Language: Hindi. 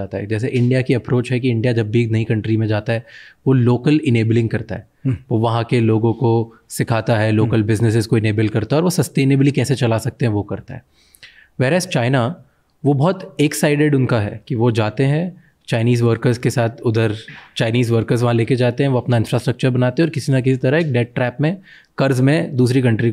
जाता है जैसे इंडिया की अप्रोच है कि इंडिया जब भी नई कंट्री में जाता है वो लोकल इनेबलिंग करता है हम्म। वो वहाँ के लोगों को सिखाता है लोकल हम्म। बिजनेसेस को इनेबल करता है और वो सस्टेनेबली कैसे चला सकते हैं वो करता है वेर चाइना वो बहुत एक साइडेड उनका है कि वो जाते हैं चाइनीज़ वर्कर्स के साथ उधर चाइनीज़ वर्कर्स वहाँ लेके जाते हैं वो अपना इंफ्रास्ट्रक्चर बनाते हैं और किसी ना किसी तरह एक डेट ट्रैप में कर्ज में दूसरी कंट्री